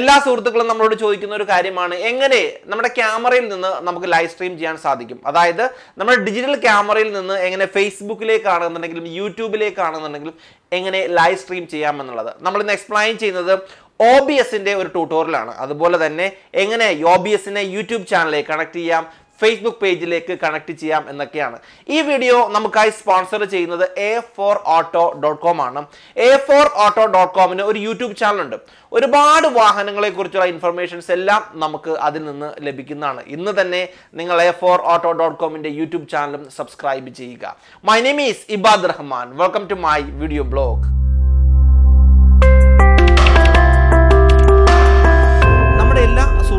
എല്ലാ സുഹൃത്തുക്കളും നമ്മളോട് ചോദിക്കുന്ന ഒരു കാര്യമാണ് എങ്ങനെ നമ്മുടെ ക്യാമറയിൽ നിന്ന് നമുക്ക് ലൈവ് സ്ട്രീം ചെയ്യാൻ സാധിക്കും അതായത് നമ്മുടെ ഡിജിറ്റൽ ക്യാമറയിൽ നിന്ന് എങ്ങനെ ഫേസ്ബുക്കിലേക്കാണെന്നുണ്ടെങ്കിലും യൂട്യൂബിലേക്കാണെന്നുണ്ടെങ്കിലും എങ്ങനെ ലൈവ് സ്ട്രീം ചെയ്യാം എന്നുള്ളത് നമ്മൾ ഇന്ന് എക്സ്പ്ലെയിൻ ചെയ്യുന്നത് ഒ ബി എസിന്റെ ഒരു ട്യൂട്ടോറിയലാണ് അതുപോലെ തന്നെ എങ്ങനെ ഒ ബി എസിനെ യൂട്യൂബ് ചാനലിലേക്ക് കണക്ട് ചെയ്യാം ഫേസ്ബുക്ക് പേജിലേക്ക് കണക്ട് ചെയ്യാം എന്നൊക്കെയാണ് ഈ വീഡിയോ നമുക്കായി സ്പോൺസർ ചെയ്യുന്നത് A four auto dot com ആണ് എ ഫോർ ഓട്ടോ ഡോട്ട് കോമിന് ഒരു യൂട്യൂബ് ചാനൽ ഉണ്ട് ഒരുപാട് വാഹനങ്ങളെ കുറിച്ചുള്ള ഇൻഫർമേഷൻസ് എല്ലാം നമുക്ക് അതിൽ നിന്ന് ലഭിക്കുന്നതാണ് ഇന്ന് തന്നെ നിങ്ങൾ എ ഫോർ ഓട്ടോ ഡോട്ട് കോമിന്റെ യൂട്യൂബ് ചാനലും സബ്സ്ക്രൈബ് ചെയ്യുക my name is Ibad Rahman welcome to my video blog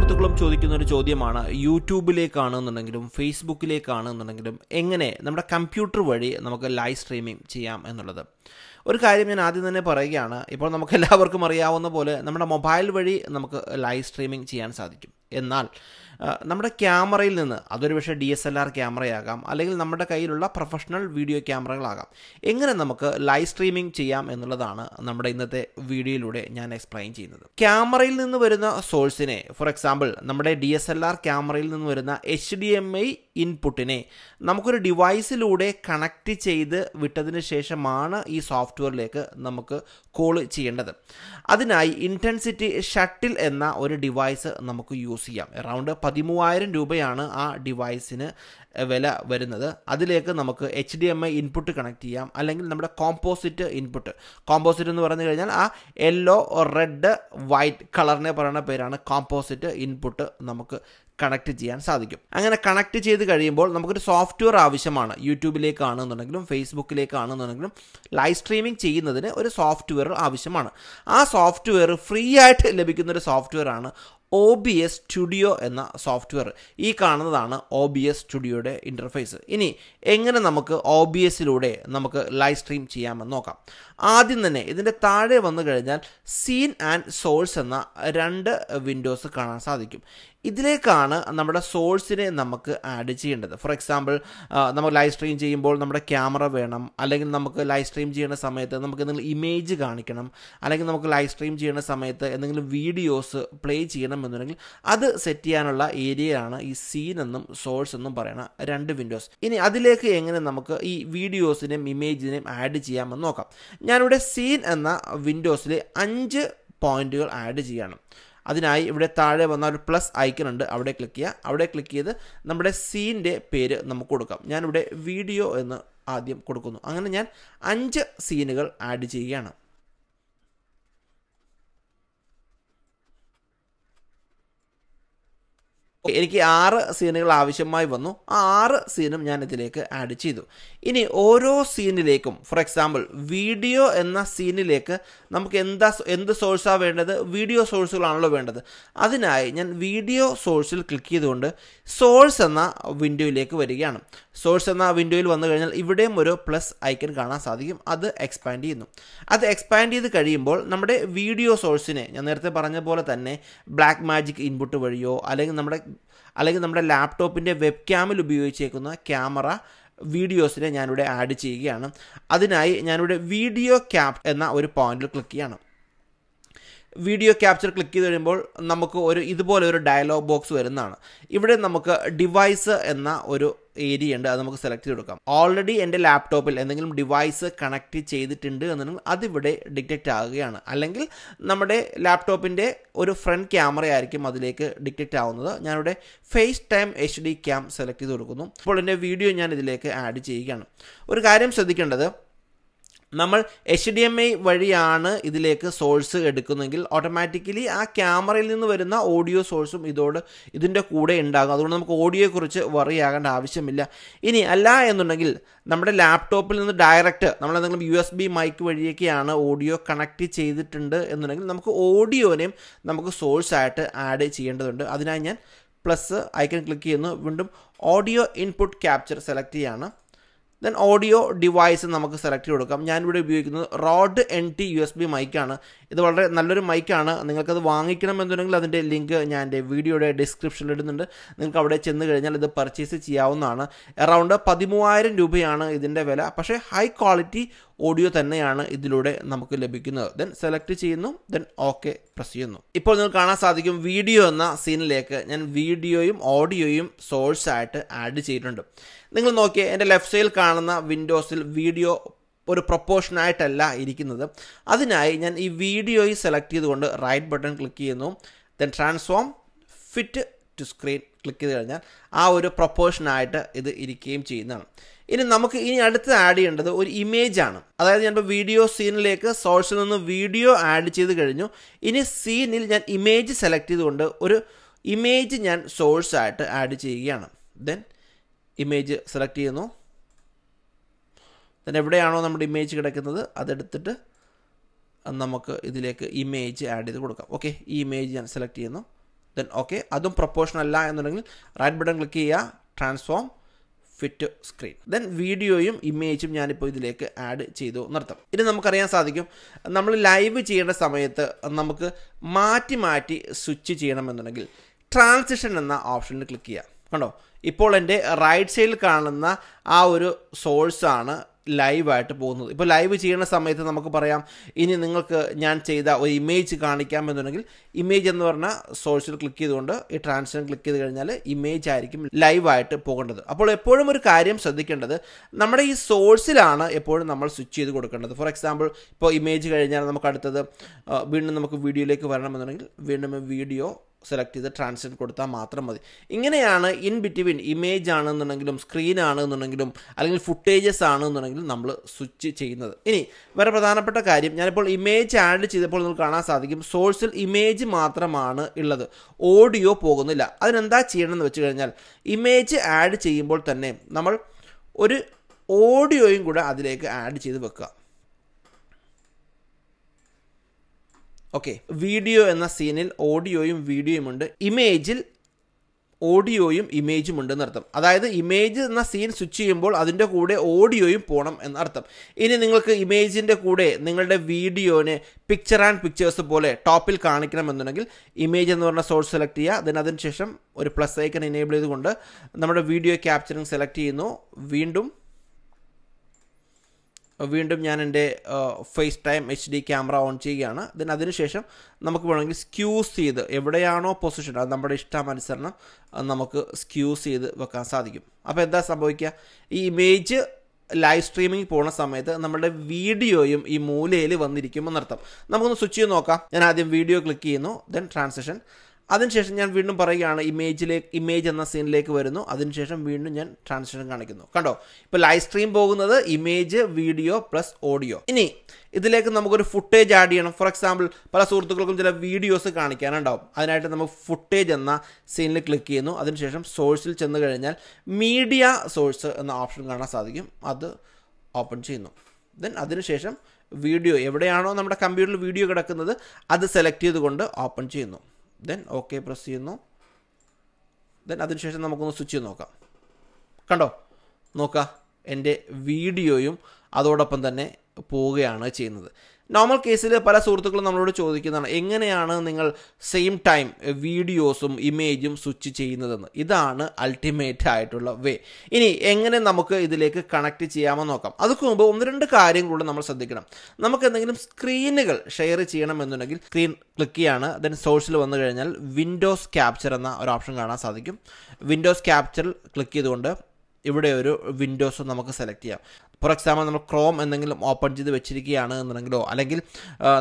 സുഹൃത്തുക്കളും ചോദിക്കുന്ന ഒരു ചോദ്യമാണ് യൂട്യൂബിലേക്കാണെന്നുണ്ടെങ്കിലും ഫേസ്ബുക്കിലേക്കാണെന്നുണ്ടെങ്കിലും എങ്ങനെ നമ്മുടെ കമ്പ്യൂട്ടർ വഴി നമുക്ക് ലൈവ് സ്ട്രീമിംഗ് ചെയ്യാം എന്നുള്ളത് ഒരു കാര്യം ഞാൻ ആദ്യം തന്നെ പറയുകയാണ് ഇപ്പോൾ നമുക്ക് എല്ലാവർക്കും അറിയാവുന്ന പോലെ നമ്മുടെ മൊബൈൽ വഴി നമുക്ക് ലൈവ് സ്ട്രീമിംഗ് ചെയ്യാൻ സാധിക്കും എന്നാൽ നമ്മുടെ ക്യാമറയിൽ നിന്ന് അതൊരു പക്ഷേ ഡി എസ് എൽ ആർ ക്യാമറയാകാം അല്ലെങ്കിൽ നമ്മുടെ കയ്യിലുള്ള പ്രൊഫഷണൽ വീഡിയോ ക്യാമറകളാകാം എങ്ങനെ നമുക്ക് ലൈവ് സ്ട്രീമിംഗ് ചെയ്യാം എന്നുള്ളതാണ് നമ്മുടെ ഇന്നത്തെ വീഡിയോയിലൂടെ ഞാൻ എക്സ്പ്ലെയിൻ ചെയ്യുന്നത് ക്യാമറയിൽ നിന്ന് വരുന്ന സോഴ്സിനെ ഫോർ എക്സാമ്പിൾ നമ്മുടെ ഡി എസ് എൽ ആർ ക്യാമറയിൽ നിന്ന് വരുന്ന എച്ച് ഡി എം ഐ ഇൻപുട്ടിനെ നമുക്കൊരു ഡിവൈസിലൂടെ കണക്ട് ചെയ്ത് വിട്ടതിന് ശേഷമാണ് ഈ സോഫ്റ്റ്വെയറിലേക്ക് നമുക്ക് കോൾ ചെയ്യേണ്ടത് അതിനായി ഇൻറ്റൻസിറ്റി ഷട്ടിൽ എന്ന ഒരു ഡിവൈസ് നമുക്ക് യൂസ് ചെയ്യാം എറൗണ്ട് പതിമൂവായിരം രൂപയാണ് ആ ഡിവൈസിന് വില വരുന്നത് അതിലേക്ക് നമുക്ക് H D M I input connect ചെയ്യാം അല്ലെങ്കിൽ നമ്മുടെ കോമ്പോസിറ്റ് ഇൻപുട്ട് കോമ്പോസിറ്റ് എന്ന് പറഞ്ഞു കഴിഞ്ഞാൽ ആ യെല്ലോ റെഡ് വൈറ്റ് കളറിനെ പറയുന്ന പേരാണ് കോമ്പോസിറ്റ് ഇൻപുട്ട് നമുക്ക് കണക്ട് ചെയ്യാൻ സാധിക്കും അങ്ങനെ കണക്ട് ചെയ്ത് കഴിയുമ്പോൾ നമുക്കൊരു സോഫ്റ്റ്വെയർ ആവശ്യമാണ് യൂട്യൂബിലേക്കാണെന്നുണ്ടെങ്കിലും ഫേസ്ബുക്കിലേക്കാണെന്നുണ്ടെങ്കിലും ലൈവ് സ്ട്രീമിംഗ് ചെയ്യുന്നതിന് ഒരു സോഫ്റ്റ്വെയർ ആവശ്യമാണ് ആ സോഫ്റ്റ്വെയർ ഫ്രീ ആയിട്ട് ലഭിക്കുന്ന ഒരു സോഫ്റ്റ്വെയർ ആണ് ഒ ബി എസ് സ്റ്റുഡിയോ എന്ന സോഫ്റ്റ്വെയർ ഈ കാണുന്നതാണ് ഒ ബി എസ് സ്റ്റുഡിയോയുടെ ഇൻ്റർഫേസ് ഇനി എങ്ങനെ നമുക്ക് ഒ ബി എസിലൂടെ നമുക്ക് ലൈവ് സ്ട്രീം ചെയ്യാമെന്ന് നോക്കാം ആദ്യം തന്നെ ഇതിൻ്റെ താഴെ വന്നു കഴിഞ്ഞാൽ സീൻ ആൻഡ് സോഴ്സ് എന്ന രണ്ട് വിൻഡോസ് കാണാൻ സാധിക്കും ഇതിലേക്കാണ് നമ്മുടെ സോഴ്സിനെ നമുക്ക് ആഡ് ചെയ്യേണ്ടത് ഫോർ എക്സാമ്പിൾ നമ്മൾ ലൈവ് സ്ട്രീം ചെയ്യുമ്പോൾ നമ്മുടെ ക്യാമറ വേണം അല്ലെങ്കിൽ നമുക്ക് ലൈവ് സ്ട്രീം ചെയ്യുന്ന സമയത്ത് നമുക്ക് എന്തെങ്കിലും ഇമേജ് കാണിക്കണം അല്ലെങ്കിൽ നമുക്ക് ലൈവ് സ്ട്രീം ചെയ്യുന്ന സമയത്ത് എന്തെങ്കിലും വീഡിയോസ് പ്ലേ ചെയ്യണം വേണമെന്നുണ്ടെങ്കിൽ അത് സെറ്റ് ചെയ്യാനുള്ള ഏരിയയാണ് ഈ സീൻ എന്നും സോഴ്സ് എന്നും പറയുന്ന രണ്ട് വിൻഡോസ് ഇനി അതിലേക്ക് എങ്ങനെ നമുക്ക് ഈ വീഡിയോസിനെയും ഇമേജിനെയും ആഡ് ചെയ്യാമെന്ന് നോക്കാം ഞാനിവിടെ സീൻ എന്ന വിൻഡോസിൽ അഞ്ച് പോയിന്റുകൾ ആഡ് ചെയ്യണം അതിനായി ഇവിടെ താഴെ വന്ന ഒരു പ്ലസ് ഐക്കൺ ഉണ്ട് അവിടെ ക്ലിക്ക് ചെയ്യുക അവിടെ ക്ലിക്ക് ചെയ്ത് നമ്മുടെ സീൻ്റെ പേര് നമുക്ക് കൊടുക്കാം ഞാനിവിടെ വീഡിയോ എന്ന് ആദ്യം കൊടുക്കുന്നു അങ്ങനെ ഞാൻ അഞ്ച് സീനുകൾ ആഡ് ചെയ്യുകയാണ് എനിക്ക് ആറ് സീനുകൾ ആവശ്യമായി വന്നു ആ ആറ് സീനും ഞാൻ ഇതിലേക്ക് ആഡ് ചെയ്തു ഇനി ഓരോ സീനിലേക്കും ഫോർ എക്സാമ്പിൾ വീഡിയോ എന്ന സീനിലേക്ക് നമുക്ക് എന്താ എന്ത് സോഴ്സാണ് വേണ്ടത് വീഡിയോ സോഴ്സുകളാണല്ലോ വേണ്ടത് അതിനായി ഞാൻ വീഡിയോ സോഴ്സിൽ ക്ലിക്ക് ചെയ്തുകൊണ്ട് സോഴ്സ് എന്ന വിൻഡോയിലേക്ക് വരികയാണ് സോഴ്സ് എന്ന വിൻഡോയിൽ വന്നു കഴിഞ്ഞാൽ ഇവിടെയും ഒരു പ്ലസ് ഐക്കൺ കാണാൻ സാധിക്കും അത് എക്സ്പാൻഡ് ചെയ്യുന്നു അത് എക്സ്പാൻഡ് ചെയ്ത് കഴിയുമ്പോൾ നമ്മുടെ വീഡിയോ സോഴ്സിനെ ഞാൻ നേരത്തെ പറഞ്ഞ പോലെ തന്നെ ബ്ലാക്ക് മാജിക് ഇൻപുട്ട് വഴിയോ അല്ലെങ്കിൽ നമ്മുടെ അല്ലെങ്കിൽ നമ്മുടെ ലാപ്ടോപ്പിൻ്റെ വെബ് ക്യാമിൽ ഉപയോഗിച്ചേക്കുന്ന ക്യാമറ വീഡിയോസിനെ ഞാനിവിടെ ആഡ് ചെയ്യുകയാണ് അതിനായി ഞാനിവിടെ വീഡിയോ ക്യാപ് എന്ന ഒരു പോയിന്റിൽ ക്ലിക്ക് ചെയ്യണം വീഡിയോ ക്യാപ്ചർ ക്ലിക്ക് ചെയ്ത് കഴിയുമ്പോൾ നമുക്ക് ഒരു ഇതുപോലെ ഒരു ഡയലോഗ് ബോക്സ് വരുന്നതാണ് ഇവിടെ നമുക്ക് ഡിവൈസ് എന്ന ഒരു ഏരിയ ഉണ്ട് അത് നമുക്ക് സെലക്ട് ചെയ്ത് കൊടുക്കാം ഓൾറെഡി എൻ്റെ ലാപ്ടോപ്പിൽ എന്തെങ്കിലും ഡിവൈസ് കണക്ട് ചെയ്തിട്ടുണ്ട് എന്നുണ്ടെങ്കിൽ അതിവിടെ ഡിറ്റക്റ്റ് ആകുകയാണ് അല്ലെങ്കിൽ നമ്മുടെ ലാപ്ടോപ്പിൻ്റെ ഒരു ഫ്രണ്ട് ക്യാമറ ആയിരിക്കും അതിലേക്ക് ഡിറ്റക്റ്റ് ആവുന്നത് ഞാനിവിടെ FaceTime H D cam select ചെയ്ത് കൊടുക്കുന്നു അപ്പോൾ എൻ്റെ വീഡിയോ ഞാൻ ഇതിലേക്ക് ആഡ് ചെയ്യുകയാണ് ഒരു കാര്യം ശ്രദ്ധിക്കേണ്ടത് നമ്മൾ എച്ച് ഡി എം ഐ വഴിയാണ് ഇതിലേക്ക് സോഴ്സ് എടുക്കുന്നെങ്കിൽ ഓട്ടോമാറ്റിക്കലി ആ ക്യാമറയിൽ നിന്ന് വരുന്ന ഓഡിയോ സോഴ്സും ഇതോട് ഇതിൻ്റെ കൂടെ ഉണ്ടാകും അതുകൊണ്ട് നമുക്ക് ഓഡിയോയെക്കുറിച്ച് വറി ആകേണ്ട ആവശ്യമില്ല ഇനി അല്ല എന്നുണ്ടെങ്കിൽ നമ്മുടെ ലാപ്ടോപ്പിൽ നിന്ന് ഡയറക്റ്റ് നമ്മൾ എന്തെങ്കിലും യു എസ് ബി മൈക്ക് വഴിയൊക്കെയാണ് ഓഡിയോ കണക്ട് ചെയ്തിട്ടുണ്ട് എന്നുണ്ടെങ്കിൽ നമുക്ക് ഓഡിയോനെയും നമുക്ക് സോഴ്സായിട്ട് ആഡ് ചെയ്യേണ്ടതുണ്ട് അതിനായി ഞാൻ പ്ലസ് ഐക്കൺ ക്ലിക്ക് ചെയ്യുന്നു വീണ്ടും ഓഡിയോ ഇൻപുട്ട് ക്യാപ്ചർ സെലക്ട് ചെയ്യാണ് ദെൻ ഓഡിയോ ഡിവൈസ് നമുക്ക് സെലക്ട് ചെയ്ത് കൊടുക്കാം ഞാനിവിടെ ഉപയോഗിക്കുന്നത് Rode N T U S B മൈക്കാണ് ഇത് വളരെ നല്ലൊരു മൈക്കാണ് നിങ്ങൾക്കത് വാങ്ങിക്കണമെന്നുണ്ടെങ്കിൽ അതിൻ്റെ ലിങ്ക് ഞാൻ എൻ്റെ വീഡിയോയുടെ ഡിസ്ക്രിപ്ഷനിൽ ഇടുന്നുണ്ട് നിങ്ങൾക്ക് അവിടെ ചെന്ന് കഴിഞ്ഞാൽ ഇത് പർച്ചേസ് ചെയ്യാവുന്നതാണ് എറൗണ്ട് പതിമൂവായിരം രൂപയാണ് ഇതിൻ്റെ വില പക്ഷേ ഹൈ ക്വാളിറ്റി ഓഡിയോ തന്നെയാണ് ഇതിലൂടെ നമുക്ക് ലഭിക്കുന്നത് ദെൻ സെലക്ട് ചെയ്യുന്നു ദെൻ ഓക്കെ പ്രസ് ചെയ്യുന്നു ഇപ്പോൾ നിങ്ങൾക്ക് കാണാൻ സാധിക്കും വീഡിയോ എന്ന സീനിലേക്ക് ഞാൻ വീഡിയോയും ഓഡിയോയും സോഴ്സ് ആയിട്ട് ആഡ് ചെയ്തിട്ടുണ്ട് നിങ്ങൾ നോക്കിയേ എൻ്റെ ലെഫ്റ്റ് സൈഡിൽ കാണുന്ന വിൻഡോസിൽ വീഡിയോ ഒരു ആയിട്ടല്ല ഇരിക്കുന്നത് അതിനായി ഞാൻ ഈ വീഡിയോയിൽ സെലക്ട് ചെയ്തുകൊണ്ട് റൈറ്റ് ബട്ടൺ ക്ലിക്ക് ചെയ്യുന്നു then transform fit to screen click ചെയ്ത് കഴിഞ്ഞാൽ ആ ഒരു പ്രൊപ്പോഷനായിട്ട് ഇത് ഇരിക്കുകയും ചെയ്യുന്നതാണ് ഇനി നമുക്ക് ഇനി അടുത്ത് ആഡ് ചെയ്യേണ്ടത് ഒരു ഇമേജ് ആണ് അതായത് ഞാനിപ്പോൾ വീഡിയോ സീനിലേക്ക് സോഴ്സിൽ നിന്ന് വീഡിയോ ആഡ് ചെയ്ത് കഴിഞ്ഞു ഇനി സീനിൽ ഞാൻ ഇമേജ് സെലക്ട് ചെയ്തുകൊണ്ട് ഒരു ഇമേജ് ഞാൻ സോഴ്സ് ആയിട്ട് ആഡ് ചെയ്യുകയാണ് ദെൻ ഇമേജ് സെലക്ട് ചെയ്യുന്നു ദെൻ എവിടെയാണോ നമ്മുടെ ഇമേജ് കിടക്കുന്നത് അതെടുത്തിട്ട് നമുക്ക് ഇതിലേക്ക് ഇമേജ് ആഡ് ചെയ്ത് കൊടുക്കാം ഓക്കെ ഈ ഇമേജ് ഞാൻ സെലക്ട് ചെയ്യുന്നു ദെൻ ഓക്കെ അതും പ്രൊപ്പോർഷൻ അല്ല എന്നുണ്ടെങ്കിൽ റൈറ്റ് ബട്ടൺ ക്ലിക്ക് ചെയ്യുക ട്രാൻസ്ഫോം ഫിറ്റ് സ്ക്രീൻ ദെൻ വീഡിയോയും ഇമേജും ഞാനിപ്പോൾ ഇതിലേക്ക് ആഡ് ചെയ്തു നിർത്തും ഇനി നമുക്കറിയാൻ സാധിക്കും നമ്മൾ ലൈവ് ചെയ്യേണ്ട സമയത്ത് നമുക്ക് മാറ്റി മാറ്റി സ്വിച്ച് ചെയ്യണമെന്നുണ്ടെങ്കിൽ ട്രാൻസിഷൻ എന്ന ഓപ്ഷനിൽ ക്ലിക്ക് ചെയ്യാം കണ്ടോ ഇപ്പോൾ എൻ്റെ റൈറ്റ് സൈഡിൽ കാണുന്ന ആ ഒരു സോഴ്സാണ് ലൈവായിട്ട് പോകുന്നത് ഇപ്പോൾ ലൈവ് ചെയ്യുന്ന സമയത്ത് നമുക്ക് പറയാം ഇനി നിങ്ങൾക്ക് ഞാൻ ചെയ്ത ഒരു ഇമേജ് കാണിക്കാം എന്നുണ്ടെങ്കിൽ ഇമേജ് എന്ന് പറഞ്ഞാൽ സോഴ്സിൽ ക്ലിക്ക് ചെയ്തുകൊണ്ട് ഈ ട്രാൻസ്ലേഷൻ ക്ലിക്ക് ചെയ്ത് കഴിഞ്ഞാൽ ഇമേജ് ആയിരിക്കും ലൈവായിട്ട് പോകേണ്ടത് അപ്പോൾ എപ്പോഴും ഒരു കാര്യം ശ്രദ്ധിക്കേണ്ടത് നമ്മുടെ ഈ സോഴ്സിലാണ് എപ്പോഴും നമ്മൾ സ്വിച്ച് ചെയ്ത് കൊടുക്കേണ്ടത് ഫോർ എക്സാമ്പിൾ ഇപ്പോൾ ഇമേജ് കഴിഞ്ഞാൽ നമുക്ക് അടുത്തത് വീണ്ടും നമുക്ക് വീഡിയോയിലേക്ക് വരണമെന്നുണ്ടെങ്കിൽ വീണ്ടും വീഡിയോ സെലക്ട് ചെയ്ത് ട്രാൻസ്ലേറ്റ് കൊടുത്താൽ മാത്രം മതി ഇങ്ങനെയാണ് ഇൻ ബിറ്റ്വീൻ ഇമേജ് ആണെന്നുണ്ടെങ്കിലും സ്ക്രീൻ ആണെന്നുണ്ടെങ്കിലും അല്ലെങ്കിൽ ഫുട്ടേജസ് ആണെന്നുണ്ടെങ്കിലും നമ്മൾ സ്വിച്ച് ചെയ്യുന്നത് ഇനി വേറെ പ്രധാനപ്പെട്ട കാര്യം ഞാനിപ്പോൾ ഇമേജ് ആഡ് ചെയ്തപ്പോൾ നിങ്ങൾക്ക് കാണാൻ സാധിക്കും സോഴ്സിൽ ഇമേജ് മാത്രമാണ് ഉള്ളത് ഓഡിയോ പോകുന്നില്ല അതിനെന്താ ചെയ്യണമെന്ന് വെച്ച് കഴിഞ്ഞാൽ ഇമേജ് ആഡ് ചെയ്യുമ്പോൾ തന്നെ നമ്മൾ ഒരു ഓഡിയോയും കൂടെ അതിലേക്ക് ആഡ് ചെയ്ത് വെക്കുക ഓക്കെ വീഡിയോ എന്ന സീനിൽ ഓഡിയോയും വീഡിയോയും ഉണ്ട് ഇമേജിൽ ഓഡിയോയും ഇമേജും ഉണ്ട് എന്നർത്ഥം അതായത് ഇമേജ് എന്ന സീൻ സ്വിച്ച് ചെയ്യുമ്പോൾ അതിൻ്റെ കൂടെ ഓഡിയോയും പോകണം എന്നർത്ഥം ഇനി നിങ്ങൾക്ക് ഇമേജിൻ്റെ കൂടെ നിങ്ങളുടെ വീഡിയോനെ പിക്ചർ ആൻഡ് പിക്ചേഴ്സ് പോലെ ടോപ്പിൽ കാണിക്കണമെന്നുണ്ടെങ്കിൽ ഇമേജ് എന്ന് പറഞ്ഞ സോഴ്സ് സെലക്ട് ചെയ്യുക അതിന് അതിനുശേഷം ഒരു പ്ലസ് ഐക്കൺ എനേബിൾ ചെയ്തുകൊണ്ട് നമ്മുടെ വീഡിയോ ക്യാപ്ചറിങ് സെലക്ട് ചെയ്യുന്നു വീണ്ടും വീണ്ടും ഞാൻ എൻ്റെ FaceTime H D camera on ചെയ്യുകയാണ് ദെൻ അതിനുശേഷം നമുക്ക് വേണമെങ്കിൽ സ്ക്യൂസ് ചെയ്ത് എവിടെയാണോ പൊസിഷൻ അത് നമ്മുടെ ഇഷ്ടാനുസരണം നമുക്ക് സ്ക്യൂസ് ചെയ്ത് വെക്കാൻ സാധിക്കും അപ്പോൾ എന്താ സംഭവിക്കുക ഈ ഇമേജ് ലൈവ് സ്ട്രീമിംഗ് പോണ സമയത്ത് നമ്മുടെ വീഡിയോയും ഈ മൂലയിൽ വന്നിരിക്കുമെന്നർത്ഥം നമുക്കൊന്ന് സ്വിച്ച് ചെയ്ത് നോക്കാം ഞാൻ ആദ്യം വീഡിയോ ക്ലിക്ക് ചെയ്യുന്നു ദെൻ ട്രാൻസിഷൻ അതിനുശേഷം ഞാൻ വീണ്ടും പറയുകയാണ് ഇമേജിലേക്ക് ഇമേജ് എന്ന സീനിലേക്ക് വരുന്നു അതിനുശേഷം വീണ്ടും ഞാൻ ട്രാൻസ്ലേഷൻ കാണിക്കുന്നു കണ്ടോ ഇപ്പോൾ ലൈവ് സ്ട്രീം പോകുന്നത് ഇമേജ് വീഡിയോ പ്ലസ് ഓഡിയോ ഇനി ഇതിലേക്ക് നമുക്കൊരു ഫുട്ടേജ് ആഡ് ചെയ്യണം ഫോർ എക്സാമ്പിൾ പല സുഹൃത്തുക്കൾക്കും ചില വീഡിയോസ് കാണിക്കാനുണ്ടാവും അതിനായിട്ട് നമുക്ക് ഫുട്ടേജ് എന്ന സീനിൽ ക്ലിക്ക് ചെയ്യുന്നു അതിനുശേഷം സോഴ്സിൽ ചെന്ന് കഴിഞ്ഞാൽ മീഡിയ സോഴ്സ് എന്ന ഓപ്ഷൻ കാണാൻ സാധിക്കും അത് ഓപ്പൺ ചെയ്യുന്നു ദെൻ അതിനുശേഷം വീഡിയോ എവിടെയാണോ നമ്മുടെ കമ്പ്യൂട്ടറിൽ വീഡിയോ കിടക്കുന്നത് അത് സെലക്ട് ചെയ്തുകൊണ്ട് ഓപ്പൺ ചെയ്യുന്നു ദെൻ ഓക്കെ പ്രസ് ചെയ്യുന്നു ദെൻ അതിനുശേഷം നമുക്കൊന്ന് സ്വിച്ച് ചെയ്ത് നോക്കാം കണ്ടോ നോക്കാം എൻ്റെ വീഡിയോയും അതോടൊപ്പം തന്നെ പോവുകയാണ് ചെയ്യുന്നത് നോർമൽ കേസിൽ പല സുഹൃത്തുക്കളും നമ്മളോട് ചോദിക്കുന്നതാണ് എങ്ങനെയാണ് നിങ്ങൾ സെയിം ടൈം വീഡിയോസും ഇമേജും സ്വിച്ച് ചെയ്യുന്നതെന്ന് ഇതാണ് അൾട്ടിമേറ്റ് ആയിട്ടുള്ള വേ ഇനി എങ്ങനെ നമുക്ക് ഇതിലേക്ക് കണക്ട് ചെയ്യാമെന്ന് നോക്കാം അതൊക്കെ മുമ്പ് ഒന്ന് രണ്ട് കാര്യം കൂടെ നമ്മൾ ശ്രദ്ധിക്കണം നമുക്ക് എന്തെങ്കിലും സ്ക്രീനുകൾ ഷെയർ ചെയ്യണമെന്നുണ്ടെങ്കിൽ സ്ക്രീൻ ക്ലിക്ക് ചെയ്യാണ് ദെൻ സോഴ്സിൽ വന്നു കഴിഞ്ഞാൽ വിൻഡോസ് ക്യാപ്ചർ എന്ന ഒരു ഓപ്ഷൻ കാണാൻ സാധിക്കും വിൻഡോസ് ക്യാപ്ചറിൽ ക്ലിക്ക് ചെയ്തുകൊണ്ട് ഇവിടെ ഒരു വിൻഡോസ് നമുക്ക് സെലക്ട് ചെയ്യാം ഫോർ എക്സാമ്പിൾ നമ്മൾ ക്രോം എന്തെങ്കിലും ഓപ്പൺ ചെയ്ത് വെച്ചിരിക്കുകയാണ് എന്നുണ്ടെങ്കിലോ അല്ലെങ്കിൽ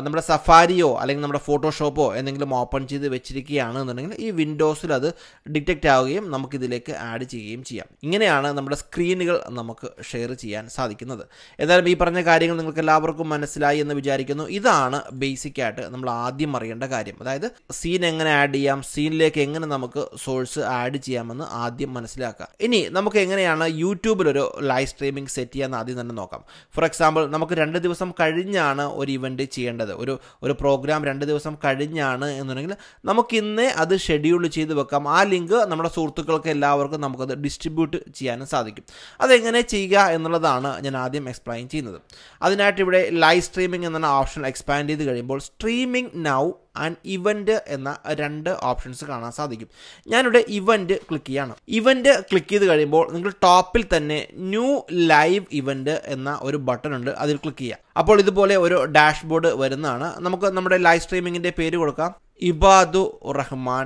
നമ്മുടെ സഫാരിയോ അല്ലെങ്കിൽ നമ്മുടെ ഫോട്ടോഷോപ്പോ എന്തെങ്കിലും ഓപ്പൺ ചെയ്ത് വെച്ചിരിക്കുകയാണ് എന്നുണ്ടെങ്കിൽ ഈ വിൻഡോസിൽ അത് ഡിറ്റക്റ്റ് ആവുകയും നമുക്കിതിലേക്ക് ആഡ് ചെയ്യുകയും ചെയ്യാം ഇങ്ങനെയാണ് നമ്മുടെ സ്ക്രീനുകൾ നമുക്ക് ഷെയർ ചെയ്യാൻ സാധിക്കുന്നത് എന്തായാലും ഈ പറഞ്ഞ കാര്യങ്ങൾ നിങ്ങൾക്ക് എല്ലാവർക്കും മനസ്സിലായി എന്ന് വിചാരിക്കുന്നു ഇതാണ് ബേസിക് ആയിട്ട് നമ്മൾ ആദ്യം അറിയേണ്ട കാര്യം അതായത് സീൻ എങ്ങനെ ആഡ് ചെയ്യാം സീനിലേക്ക് എങ്ങനെ നമുക്ക് സോഴ്സ് ആഡ് ചെയ്യാമെന്ന് ആദ്യം മനസ്സിലാക്കാം ഇനി നമുക്ക് എങ്ങനെയാണ് എങ്ങനെയാണ് യൂട്യൂബിലൊരു ലൈവ് സ്ട്രീമിംഗ് സെറ്റ് ചെയ്യാമെന്ന് ആദ്യം തന്നെ നോക്കാം ഫോർ എക്സാമ്പിൾ നമുക്ക് രണ്ട് ദിവസം കഴിഞ്ഞാണ് ഒരു ഇവൻ്റ് ചെയ്യേണ്ടത് ഒരു ഒരു പ്രോഗ്രാം രണ്ട് ദിവസം കഴിഞ്ഞാണ് എന്നുണ്ടെങ്കിൽ നമുക്ക് ഇന്നേ അത് ഷെഡ്യൂൾ ചെയ്ത് വെക്കാം ആ ലിങ്ക് നമ്മുടെ സുഹൃത്തുക്കൾക്ക് എല്ലാവർക്കും നമുക്കത് ഡിസ്ട്രിബ്യൂട്ട് ചെയ്യാനും സാധിക്കും അതെങ്ങനെ ചെയ്യുക എന്നുള്ളതാണ് ഞാൻ ആദ്യം എക്സ്പ്ലെയിൻ ചെയ്യുന്നത് അതിനായിട്ട് ഇവിടെ ലൈവ് സ്ട്രീമിംഗ് എന്ന ഓപ്ഷൻ എക്സ്പാൻഡ് ചെയ്ത് കഴിയുമ്പോൾ സ്ട്രീമിംഗ് നൗ ആൻഡ് ഇവൻറ്റ് എന്ന രണ്ട് ഓപ്ഷൻസ് കാണാൻ സാധിക്കും ഞാനിവിടെ ഇവൻറ്റ് ക്ലിക്ക് ചെയ്യാണ് ഇവൻറ്റ് ക്ലിക്ക് ചെയ്ത് കഴിയുമ്പോൾ നിങ്ങൾ ടോപ്പിൽ തന്നെ ന്യൂ ലൈവ് ഇവൻറ്റ് എന്ന ഒരു ബട്ടൺ ഉണ്ട് അതിൽ ക്ലിക്ക് ചെയ്യാം അപ്പോൾ ഇതുപോലെ ഒരു ഡാഷ്ബോർഡ് വരുന്നതാണ് നമുക്ക് നമ്മുടെ ലൈവ് സ്ട്രീമിങ്ങിൻ്റെ പേര് കൊടുക്കാം ഇബാദു റഹ്മാൻ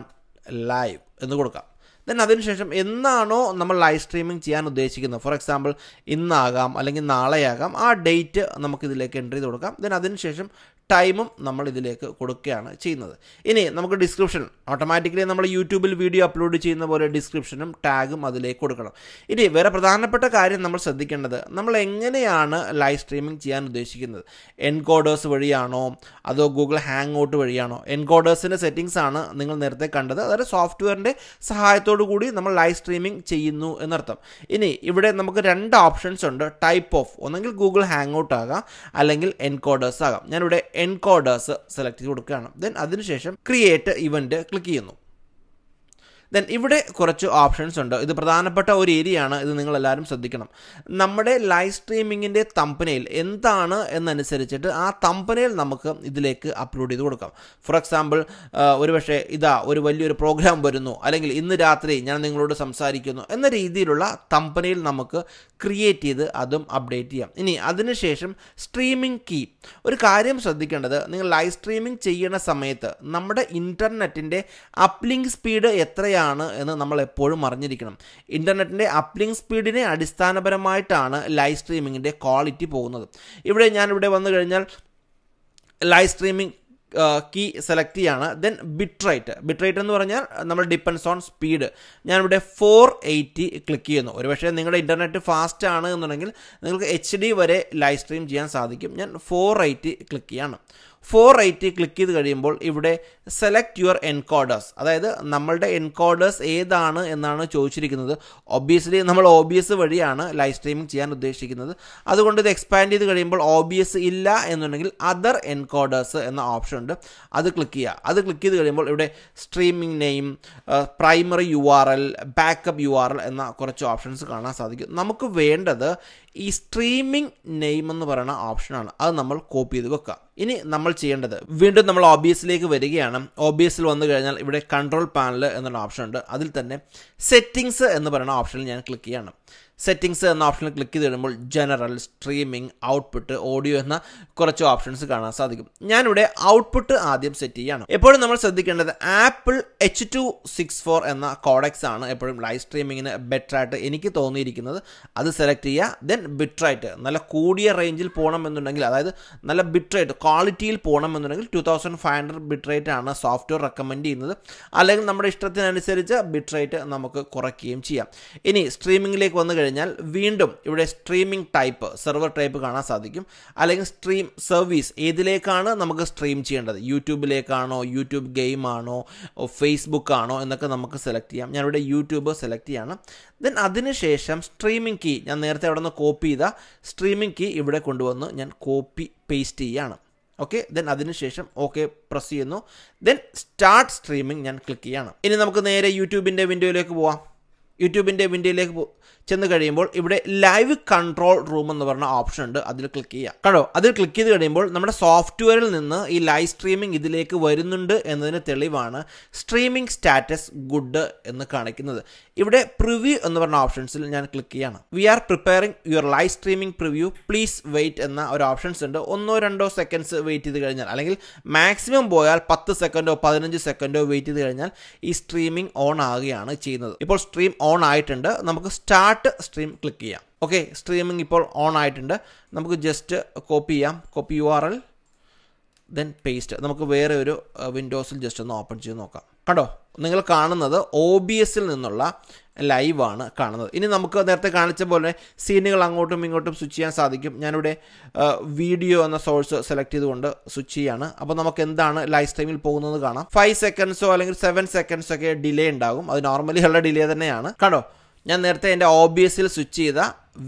ലൈവ് എന്ന് കൊടുക്കാം ദെൻ അതിനുശേഷം എന്നാണോ നമ്മൾ ലൈവ് സ്ട്രീമിംഗ് ചെയ്യാൻ ഉദ്ദേശിക്കുന്നത് ഫോർ എക്സാമ്പിൾ ഇന്നാകാം അല്ലെങ്കിൽ നാളെയാകാം ആ ഡേറ്റ് നമുക്ക് ഇതിലേക്ക് എൻട്രി ചെയ്ത് കൊടുക്കാം ദെൻ അതിനുശേഷം ടൈമും നമ്മൾ ഇതിലേക്ക് കൊടുക്കുകയാണ് ചെയ്യുന്നത് ഇനി നമുക്ക് ഡിസ്ക്രിപ്ഷൻ ഓട്ടോമാറ്റിക്കലി നമ്മൾ യൂട്യൂബിൽ വീഡിയോ അപ്ലോഡ് ചെയ്യുന്ന പോലെ ഡിസ്ക്രിപ്ഷനും ടാഗും അതിലേക്ക് കൊടുക്കണം ഇനി വേറെ പ്രധാനപ്പെട്ട കാര്യം നമ്മൾ ശ്രദ്ധിക്കേണ്ടത് നമ്മൾ എങ്ങനെയാണ് ലൈവ് സ്ട്രീമിംഗ് ചെയ്യാൻ ഉദ്ദേശിക്കുന്നത് എൻകോഡേഴ്സ് വഴിയാണോ അതോ ഗൂഗിൾ ഹാങ് ഔട്ട് വഴിയാണോ എൻകോഡേഴ്സിൻ്റെ സെറ്റിങ്സ് ആണ് നിങ്ങൾ നേരത്തെ കണ്ടത് അതായത് സോഫ്റ്റ്വെയറിൻ്റെ സഹായത്തോടു കൂടി നമ്മൾ ലൈവ് സ്ട്രീമിംഗ് ചെയ്യുന്നു എന്നർത്ഥം ഇനി ഇവിടെ നമുക്ക് രണ്ട് ഓപ്ഷൻസ് ഉണ്ട് ടൈപ്പ് ഓഫ് ഒന്നെങ്കിൽ ഗൂഗിൾ ഹാങ് ഔട്ട് ആകാം അല്ലെങ്കിൽ എൻകോഡേഴ്സ് ആകാം ഞാനിവിടെ എൻകോഡേഴ്സ് സെലക്ട് ചെയ്ത് കൊടുക്കുകയാണ് ദെൻ അതിനുശേഷം ക്രിയേറ്റ് ഇവന്റ് ക്ലിക്ക് ചെയ്യുന്നു ദെൻ ഇവിടെ കുറച്ച് ഓപ്ഷൻസ് ഉണ്ട് ഇത് പ്രധാനപ്പെട്ട ഒരു ഏരിയ ആണ് ഇത് നിങ്ങളെല്ലാവരും ശ്രദ്ധിക്കണം നമ്മുടെ ലൈവ് സ്ട്രീമിങ്ങിൻ്റെ തമ്പനയിൽ എന്താണ് എന്നനുസരിച്ചിട്ട് ആ തമ്പനയിൽ നമുക്ക് ഇതിലേക്ക് അപ്ലോഡ് ചെയ്ത് കൊടുക്കാം ഫോർ എക്സാമ്പിൾ ഒരു പക്ഷേ ഇതാ ഒരു വലിയൊരു പ്രോഗ്രാം വരുന്നു അല്ലെങ്കിൽ ഇന്ന് രാത്രി ഞാൻ നിങ്ങളോട് സംസാരിക്കുന്നു എന്ന രീതിയിലുള്ള തമ്പനയിൽ നമുക്ക് ക്രിയേറ്റ് ചെയ്ത് അതും അപ്ഡേറ്റ് ചെയ്യാം ഇനി അതിനുശേഷം സ്ട്രീമിംഗ് കീ ഒരു കാര്യം ശ്രദ്ധിക്കേണ്ടത് നിങ്ങൾ ലൈവ് സ്ട്രീമിംഗ് ചെയ്യുന്ന സമയത്ത് നമ്മുടെ ഇൻ്റർനെറ്റിൻ്റെ അപ്ലിങ് സ്പീഡ് എത്രയാണ് എത്രയാണ് എന്ന് നമ്മൾ എപ്പോഴും അറിഞ്ഞിരിക്കണം ഇൻ്റർനെറ്റിൻ്റെ അപ്ലിങ് സ്പീഡിനെ അടിസ്ഥാനപരമായിട്ടാണ് ലൈവ് സ്ട്രീമിങ്ങിൻ്റെ ക്വാളിറ്റി പോകുന്നത് ഇവിടെ ഞാനിവിടെ വന്നു കഴിഞ്ഞാൽ ലൈവ് സ്ട്രീമിംഗ് കീ സെലക്ട് ചെയ്യാണ് then bit rate bit rate എന്ന് പറഞ്ഞാൽ നമ്മൾ ഡിപ്പെൻസ് ഓൺ സ്പീഡ് ഞാനിവിടെ ഫോർ എയ്റ്റി ക്ലിക്ക് ചെയ്യുന്നു ഒരുപക്ഷെ നിങ്ങളുടെ ഇൻ്റർനെറ്റ് ഫാസ്റ്റ് ആണ് എന്നുണ്ടെങ്കിൽ നിങ്ങൾക്ക് എച്ച് ഡി വരെ ലൈവ് സ്ട്രീം ചെയ്യാൻ സാധിക്കും ഞാൻ ഫോർ എയ്റ്റി ക്ലിക്ക് ചെയ്യാണ് ഫോർ റൈറ്റ് ക്ലിക്ക് ചെയ്ത് കഴിയുമ്പോൾ ഇവിടെ സെലക്ട് യുവർ എൻകോഡേഴ്സ് അതായത് നമ്മളുടെ എൻകോഡേഴ്സ് ഏതാണ് എന്നാണ് ചോദിച്ചിരിക്കുന്നത് ഒബിയസ്ലി നമ്മൾ ഒ ബി എസ് വഴിയാണ് ലൈവ് സ്ട്രീമിംഗ് ചെയ്യാൻ ഉദ്ദേശിക്കുന്നത് അതുകൊണ്ട് ഇത് എക്സ്പാൻഡ് ചെയ്ത് കഴിയുമ്പോൾ ഒ ബി എസ് ഇല്ല എന്നുണ്ടെങ്കിൽ അതർ എൻകോഡേഴ്സ് എന്ന ഓപ്ഷൻ ഉണ്ട് അത് ക്ലിക്ക് ചെയ്യുക അത് ക്ലിക്ക് ചെയ്ത് കഴിയുമ്പോൾ ഇവിടെ streaming name primary U R L backup U R L എന്ന കുറച്ച് ഓപ്ഷൻസ് കാണാൻ സാധിക്കും നമുക്ക് വേണ്ടത് ഈ സ്ട്രീമിംഗ് നെയിം എന്ന് പറയുന്ന ഓപ്ഷനാണ് അത് നമ്മൾ കോപ്പി ചെയ്ത് വെക്കുക ഇനി നമ്മൾ ചെയ്യേണ്ടത് വീണ്ടും നമ്മൾ ഓബിയസിലേക്ക് വരികയാണ് ഓബിയസിൽ വന്നു കഴിഞ്ഞാൽ ഇവിടെ കൺട്രോൾ പാനൽ എന്നുള്ള ഓപ്ഷൻ ഉണ്ട് അതിൽ തന്നെ സെറ്റിങ്സ് എന്ന് പറയുന്ന ഓപ്ഷനിൽ ഞാൻ ക്ലിക്ക് ചെയ്യണം സെറ്റിങ്സ് എന്ന ഓപ്ഷനിൽ ക്ലിക്ക് ചെയ്ത് കഴിയുമ്പോൾ ജനറൽ സ്ട്രീമിംഗ് ഔട്ട്പുട്ട് ഓഡിയോ എന്ന കുറച്ച് ഓപ്ഷൻസ് കാണാൻ സാധിക്കും ഞാനിവിടെ ഔട്ട്പുട്ട് ആദ്യം സെറ്റ് ചെയ്യാണ് എപ്പോഴും നമ്മൾ ശ്രദ്ധിക്കേണ്ടത് apple H two six four എന്ന കോഡക്സ് ആണ് എപ്പോഴും ലൈവ് സ്ട്രീമിങ്ങിന് ആയിട്ട് എനിക്ക് തോന്നിയിരിക്കുന്നത് അത് സെലക്ട് ചെയ്യുക ദെൻ ബിട്രേറ്റ് നല്ല കൂടിയ റേഞ്ചിൽ പോകണമെന്നുണ്ടെങ്കിൽ അതായത് നല്ല ബിട്രേറ്റ് ക്വാളിറ്റിയിൽ പോകണമെന്നുണ്ടെങ്കിൽ two thousand five hundred bitrate ആണ് സോഫ്റ്റ്വെയർ റെക്കമെൻഡ് ചെയ്യുന്നത് അല്ലെങ്കിൽ നമ്മുടെ ഇഷ്ടത്തിനനുസരിച്ച് ബിട്രേറ്റ് നമുക്ക് കുറയ്ക്കുകയും ചെയ്യാം ഇനി സ്ട്രീമിങ്ങിലേക്ക് വന്നു കഴിഞ്ഞാൽ വീണ്ടും ഇവിടെ സ്ട്രീമിംഗ് ടൈപ്പ് സെർവർ ടൈപ്പ് കാണാൻ സാധിക്കും അല്ലെങ്കിൽ സ്ട്രീം സർവീസ് ഏതിലേക്കാണ് നമുക്ക് സ്ട്രീം ചെയ്യേണ്ടത് യൂട്യൂബിലേക്കാണോ യൂട്യൂബ് ഗെയിം ആണോ ഫേസ്ബുക്ക് ആണോ എന്നൊക്കെ നമുക്ക് സെലക്ട് ചെയ്യാം ഞാനിവിടെ യൂട്യൂബ് സെലക്ട് ചെയ്യാണ് ദെൻ അതിനുശേഷം സ്ട്രീമിംഗ് കീ ഞാൻ നേരത്തെ അവിടെ നിന്ന് കോപ്പി ചെയ്ത സ്ട്രീമിംഗ് കീ ഇവിടെ കൊണ്ടുവന്ന് ഞാൻ കോപ്പി പേസ്റ്റ് ചെയ്യുകയാണ് ഓക്കെ ദെൻ അതിനുശേഷം ഓക്കെ പ്രസ് ചെയ്യുന്നു ദെൻ സ്റ്റാർട്ട് സ്ട്രീമിംഗ് ഞാൻ ക്ലിക്ക് ചെയ്യണം ഇനി നമുക്ക് നേരെ യൂട്യൂബിൻ്റെ വിൻഡോയിലേക്ക് പോവാം യൂട്യൂബിൻ്റെ വിൻഡോയിലേക്ക് പോ ചെന്ന് കഴിയുമ്പോൾ ഇവിടെ ലൈവ് കൺട്രോൾ റൂം എന്ന് പറഞ്ഞ ഓപ്ഷൻ ഉണ്ട് അതിൽ ക്ലിക്ക് ചെയ്യുക കണ്ടോ അതിൽ ക്ലിക്ക് ചെയ്ത് കഴിയുമ്പോൾ നമ്മുടെ സോഫ്റ്റ്വെയറിൽ നിന്ന് ഈ ലൈവ് സ്ട്രീമിംഗ് ഇതിലേക്ക് വരുന്നുണ്ട് എന്നതിന് തെളിവാണ് സ്ട്രീമിംഗ് സ്റ്റാറ്റസ് ഗുഡ് എന്ന് കാണിക്കുന്നത് ഇവിടെ പ്രിവ്യൂ എന്ന് പറഞ്ഞ ഓപ്ഷൻസിൽ ഞാൻ ക്ലിക്ക് ചെയ്യാണ് we are preparing your live streaming preview please wait എന്ന ഒരു ഓപ്ഷൻസ് ഉണ്ട് ഒന്നോ രണ്ടോ സെക്കൻഡ്സ് വെയിറ്റ് ചെയ്ത് കഴിഞ്ഞാൽ അല്ലെങ്കിൽ മാക്സിമം പോയാൽ പത്ത് സെക്കൻഡോ പതിനഞ്ച് സെക്കൻഡോ വെയിറ്റ് ചെയ്ത് കഴിഞ്ഞാൽ ഈ സ്ട്രീമിംഗ് ഓൺ ആകുകയാണ് ചെയ്യുന്നത് ഇപ്പോൾ സ്ട്രീം ഓൺ ആയിട്ടുണ്ട് നമുക്ക് സ്റ്റാർട്ട് സ്റ്റാർട്ട് സ്ട്രീം ക്ലിക്ക് ചെയ്യാം ഓക്കെ സ്ട്രീമിംഗ് ഇപ്പോൾ ഓൺ ആയിട്ടുണ്ട് നമുക്ക് ജസ്റ്റ് കോപ്പി ചെയ്യാം copy U R L then paste നമുക്ക് വേറെ ഒരു വിൻഡോസിൽ ജസ്റ്റ് ഒന്ന് ഓപ്പൺ ചെയ്ത് നോക്കാം കണ്ടോ നിങ്ങൾ കാണുന്നത് ഒ ബി എസിൽ നിന്നുള്ള ലൈവാണ് കാണുന്നത് ഇനി നമുക്ക് നേരത്തെ കാണിച്ച പോലെ സീനുകൾ അങ്ങോട്ടും ഇങ്ങോട്ടും സ്വിച്ച് ചെയ്യാൻ സാധിക്കും ഞാനിവിടെ വീഡിയോ എന്ന സോഴ്സ് സെലക്ട് ചെയ്തുകൊണ്ട് സ്വിച്ച് ചെയ്യാണ് അപ്പോൾ നമുക്ക് എന്താണ് ലൈവ് സ്ട്രീമിൽ പോകുന്നത് കാണാം ഫൈവ് സെക്കൻഡ്സോ അല്ലെങ്കിൽ സെവൻ സെക്കൻഡ്സോ ഒക്കെ ഡിലേ ഉണ്ടാകും അത് നോർമലി ഉള്ള ഡിലേ തന്നെയാണ് കണ്ടോ ഞാൻ നേരത്തെ എൻ്റെ ഓബിയസിൽ സ്വിച്ച് ചെയ്ത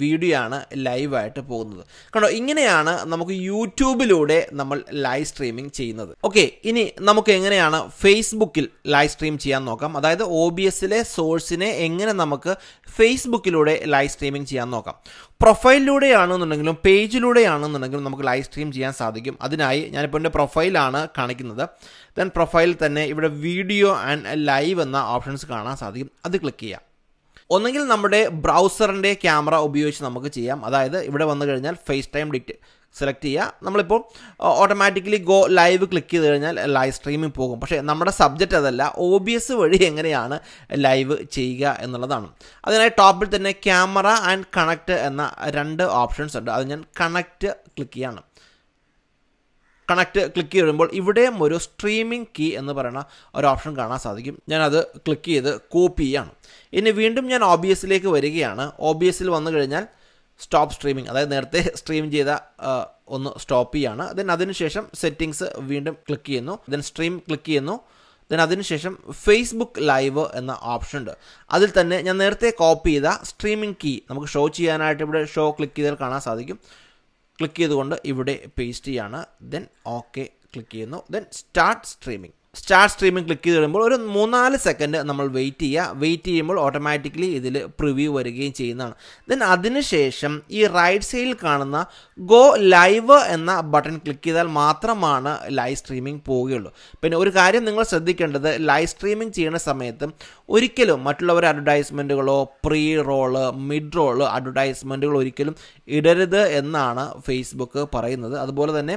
വീഡിയോ ആണ് ലൈവായിട്ട് പോകുന്നത് കണ്ടോ ഇങ്ങനെയാണ് നമുക്ക് യൂട്യൂബിലൂടെ നമ്മൾ ലൈവ് സ്ട്രീമിംഗ് ചെയ്യുന്നത് ഓക്കെ ഇനി നമുക്ക് എങ്ങനെയാണ് ഫേസ്ബുക്കിൽ ലൈവ് സ്ട്രീം ചെയ്യാൻ നോക്കാം അതായത് ഒ ബി എസിലെ സോഴ്സിനെ എങ്ങനെ നമുക്ക് ഫേസ്ബുക്കിലൂടെ ലൈവ് സ്ട്രീമിംഗ് ചെയ്യാൻ നോക്കാം പ്രൊഫൈലിലൂടെയാണെന്നുണ്ടെങ്കിലും പേജിലൂടെയാണെന്നുണ്ടെങ്കിലും നമുക്ക് ലൈവ് സ്ട്രീം ചെയ്യാൻ സാധിക്കും അതിനായി ഞാനിപ്പോൾ എൻ്റെ പ്രൊഫൈലാണ് കാണിക്കുന്നത് ദെൻ പ്രൊഫൈലിൽ തന്നെ ഇവിടെ വീഡിയോ ആൻഡ് ലൈവ് എന്ന ഓപ്ഷൻസ് കാണാൻ സാധിക്കും അത് ക്ലിക്ക് ചെയ്യാം ഒന്നെങ്കിൽ നമ്മുടെ ബ്രൗസറിൻ്റെ ക്യാമറ ഉപയോഗിച്ച് നമുക്ക് ചെയ്യാം അതായത് ഇവിടെ വന്നു കഴിഞ്ഞാൽ ഫേസ് ടൈം ഡിറ്റ് സെലക്ട് ചെയ്യുക നമ്മളിപ്പോൾ ഓട്ടോമാറ്റിക്കലി ഗോ ലൈവ് ക്ലിക്ക് ചെയ്ത് കഴിഞ്ഞാൽ ലൈവ് സ്ട്രീമിംഗ് പോകും പക്ഷേ നമ്മുടെ സബ്ജക്റ്റ് അതല്ല ഒ ബി എസ് വഴി എങ്ങനെയാണ് ലൈവ് ചെയ്യുക എന്നുള്ളതാണ് അതിനായി ടോപ്പിൽ തന്നെ ക്യാമറ ആൻഡ് കണക്റ്റ് എന്ന രണ്ട് ഓപ്ഷൻസ് ഉണ്ട് അത് ഞാൻ കണക്റ്റ് ക്ലിക്ക് ചെയ്യണം കണക്ട് ക്ലിക്ക് ചെയ്യുമ്പോൾ ഇവിടെയും ഒരു സ്ട്രീമിംഗ് കീ എന്ന് പറയുന്ന ഒരു ഓപ്ഷൻ കാണാൻ സാധിക്കും ഞാനത് ക്ലിക്ക് ചെയ്ത് കോപ്പി ചെയ്യാണ് ഇനി വീണ്ടും ഞാൻ ഒ ബി എസിലേക്ക് വരികയാണ് ഒ ബി എസിൽ വന്നു കഴിഞ്ഞാൽ സ്റ്റോപ്പ് സ്ട്രീമിംഗ് അതായത് നേരത്തെ സ്ട്രീം ചെയ്ത ഒന്ന് സ്റ്റോപ്പ് ചെയ്യാണ് ദെൻ അതിനുശേഷം സെറ്റിങ്സ് വീണ്ടും ക്ലിക്ക് ചെയ്യുന്നു ദെൻ സ്ട്രീം ക്ലിക്ക് ചെയ്യുന്നു ദെൻ അതിനുശേഷം ഫേസ്ബുക്ക് ലൈവ് എന്ന ഓപ്ഷൻ ഉണ്ട് അതിൽ തന്നെ ഞാൻ നേരത്തെ കോപ്പി ചെയ്ത സ്ട്രീമിംഗ് കീ നമുക്ക് ഷോ ചെയ്യാനായിട്ട് ഇവിടെ ഷോ ക്ലിക്ക് ചെയ്താൽ കാണാൻ സാധിക്കും ക്ലിക്ക് ചെയ്തുകൊണ്ട് ഇവിടെ പേസ്റ്റ് ചെയ്യാണ് ദെൻ ഓക്കെ ക്ലിക്ക് ചെയ്യുന്നു then start streaming start streaming click ചെയ്ത് കഴിയുമ്പോൾ ഒരു മൂന്നാല് സെക്കൻഡ് നമ്മൾ വെയിറ്റ് ചെയ്യുക വെയിറ്റ് ചെയ്യുമ്പോൾ ഓട്ടോമാറ്റിക്കലി ഇതിൽ പ്രിവ്യൂ വരികയും ചെയ്യുന്നതാണ് ദെൻ അതിനുശേഷം ഈ റൈറ്റ് സൈഡിൽ കാണുന്ന ഗോ ലൈവ് എന്ന ബട്ടൺ ക്ലിക്ക് ചെയ്താൽ മാത്രമാണ് ലൈവ് സ്ട്രീമിംഗ് പോവുകയുള്ളൂ പിന്നെ ഒരു കാര്യം നിങ്ങൾ ശ്രദ്ധിക്കേണ്ടത് ലൈവ് സ്ട്രീമിംഗ് ചെയ്യുന്ന സമയത്ത് ഒരിക്കലും മറ്റുള്ളവർ അഡ്വർടൈസ്മെൻറ്റുകളോ പ്രീ റോള് മിഡ് റോള് അഡ്വർടൈസ്മെൻറ്റുകൾ ഒരിക്കലും ഇടരുത് എന്നാണ് ഫേസ്ബുക്ക് പറയുന്നത് അതുപോലെ തന്നെ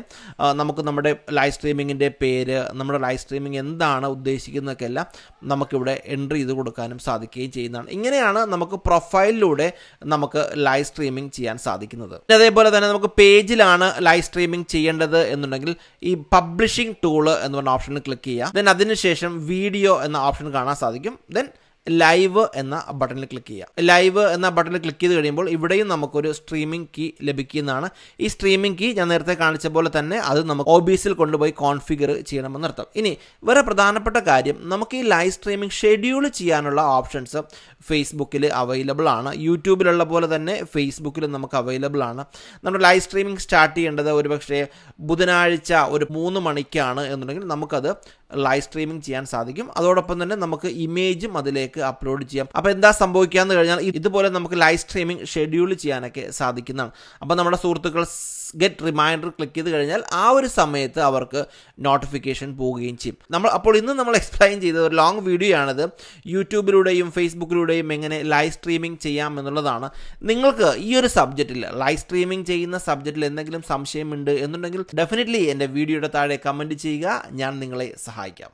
നമുക്ക് നമ്മുടെ ലൈവ് സ്ട്രീമിങ്ങിൻ്റെ പേര് നമ്മുടെ ലൈവ് സ്ട്രീമിംഗ് എന്താണ് ഉദ്ദേശിക്കുന്നതൊക്കെ എല്ലാം നമുക്കിവിടെ എൻട്രി ചെയ്ത് കൊടുക്കാനും സാധിക്കുകയും ചെയ്യുന്നതാണ് ഇങ്ങനെയാണ് നമുക്ക് പ്രൊഫൈലിലൂടെ നമുക്ക് ലൈവ് സ്ട്രീമിംഗ് ചെയ്യാൻ സാധിക്കുന്നത് അതേപോലെ തന്നെ നമുക്ക് പേജിലാണ് ലൈവ് സ്ട്രീമിംഗ് ചെയ്യേണ്ടത് എന്നുണ്ടെങ്കിൽ ഈ പബ്ലിഷിംഗ് ടൂള് എന്ന് പറഞ്ഞ ഓപ്ഷനിൽ ക്ലിക്ക് ചെയ്യുക ദെൻ അതിനുശേഷം വീഡിയോ എന്ന ഓപ്ഷൻ കാണാൻ സാധിക്കും ദെൻ ലൈവ് എന്ന ബട്ടണിൽ ക്ലിക്ക് ചെയ്യുക ലൈവ് എന്ന ബട്ടണിൽ ക്ലിക്ക് ചെയ്ത് കഴിയുമ്പോൾ ഇവിടെയും നമുക്കൊരു സ്ട്രീമിംഗ് കീ ലഭിക്കുന്നതാണ് ഈ സ്ട്രീമിംഗ് കീ ഞാൻ നേരത്തെ കാണിച്ച പോലെ തന്നെ അത് നമുക്ക് ഒബിസിൽ കൊണ്ടുപോയി കോൺഫിഗർ ചെയ്യണമെന്നർത്ഥം ഇനി വേറെ പ്രധാനപ്പെട്ട കാര്യം നമുക്ക് ഈ ലൈവ് സ്ട്രീമിംഗ് ഷെഡ്യൂൾ ചെയ്യാനുള്ള ഓപ്ഷൻസ് ഫേസ്ബുക്കിൽ അവൈലബിൾ ആണ് യൂട്യൂബിലുള്ള പോലെ തന്നെ ഫേസ്ബുക്കിലും നമുക്ക് അവൈലബിൾ ആണ് നമ്മുടെ ലൈവ് സ്ട്രീമിംഗ് സ്റ്റാർട്ട് ചെയ്യേണ്ടത് ഒരുപക്ഷെ ബുധനാഴ്ച ഒരു മൂന്ന് മണിക്കാണ് എന്നുണ്ടെങ്കിൽ നമുക്കത് ലൈവ് സ്ട്രീമിംഗ് ചെയ്യാൻ സാധിക്കും അതോടൊപ്പം തന്നെ നമുക്ക് ഇമേജും അതിലേക്ക് ലേക്ക് അപ്ലോഡ് ചെയ്യാം അപ്പോൾ എന്താ സംഭവിക്കാന്ന് കഴിഞ്ഞാൽ ഇതുപോലെ നമുക്ക് ലൈവ് സ്ട്രീമിംഗ് ഷെഡ്യൂൾ ചെയ്യാനൊക്കെ സാധിക്കുന്നതാണ് അപ്പോൾ നമ്മുടെ സുഹൃത്തുക്കൾ ഗെറ്റ് റിമൈൻഡർ ക്ലിക്ക് ചെയ്ത് കഴിഞ്ഞാൽ ആ ഒരു സമയത്ത് അവർക്ക് നോട്ടിഫിക്കേഷൻ പോവുകയും ചെയ്യും നമ്മൾ അപ്പോൾ ഇന്ന് നമ്മൾ എക്സ്പ്ലെയിൻ ചെയ്ത ഒരു ലോങ് വീഡിയോ ആണിത് യൂട്യൂബിലൂടെയും ഫേസ്ബുക്കിലൂടെയും എങ്ങനെ ലൈവ് സ്ട്രീമിംഗ് ചെയ്യാം എന്നുള്ളതാണ് നിങ്ങൾക്ക് ഈ ഒരു സബ്ജക്റ്റിൽ ലൈവ് സ്ട്രീമിംഗ് ചെയ്യുന്ന സബ്ജക്റ്റിൽ എന്തെങ്കിലും സംശയമുണ്ട് എന്നുണ്ടെങ്കിൽ ഡെഫിനറ്റ്ലി എൻ്റെ വീഡിയോയുടെ താഴെ കമൻറ്റ് ചെയ്യുക ഞാൻ നിങ്ങളെ സഹായിക്കാം